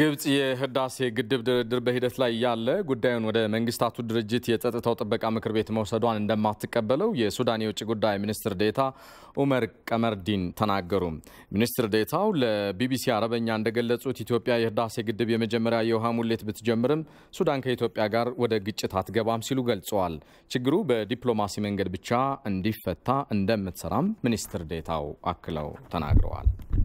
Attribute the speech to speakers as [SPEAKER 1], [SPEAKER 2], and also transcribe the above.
[SPEAKER 1] ግብጽ የህዳሴ ግድብ ድርድር በሂደት ላይ ያለ ጉዳዩን ወደ መንግስታቱ ድርጅት የጸጥታው ጥበቃ ምክር ቤት መውሰዷን እንደማትቀበለው የሱዳን የውጭ ጉዳይ ሚኒስትር ዴታ ኡመር ቀመርዲን ተናገሩ። ሚኒስትር ዴታው ለቢቢሲ አረበኛ እንደገለጹት ኢትዮጵያ የህዳሴ ግድብ የመጀመሪያ የውሃ ሙሌት ብትጀምርም ሱዳን ከኢትዮጵያ ጋር ወደ ግጭት አትገባም ሲሉ ገልጸዋል። ችግሩ በዲፕሎማሲ መንገድ ብቻ እንዲፈታ እንደምትሰራም ሚኒስትር ዴታው አክለው ተናግረዋል።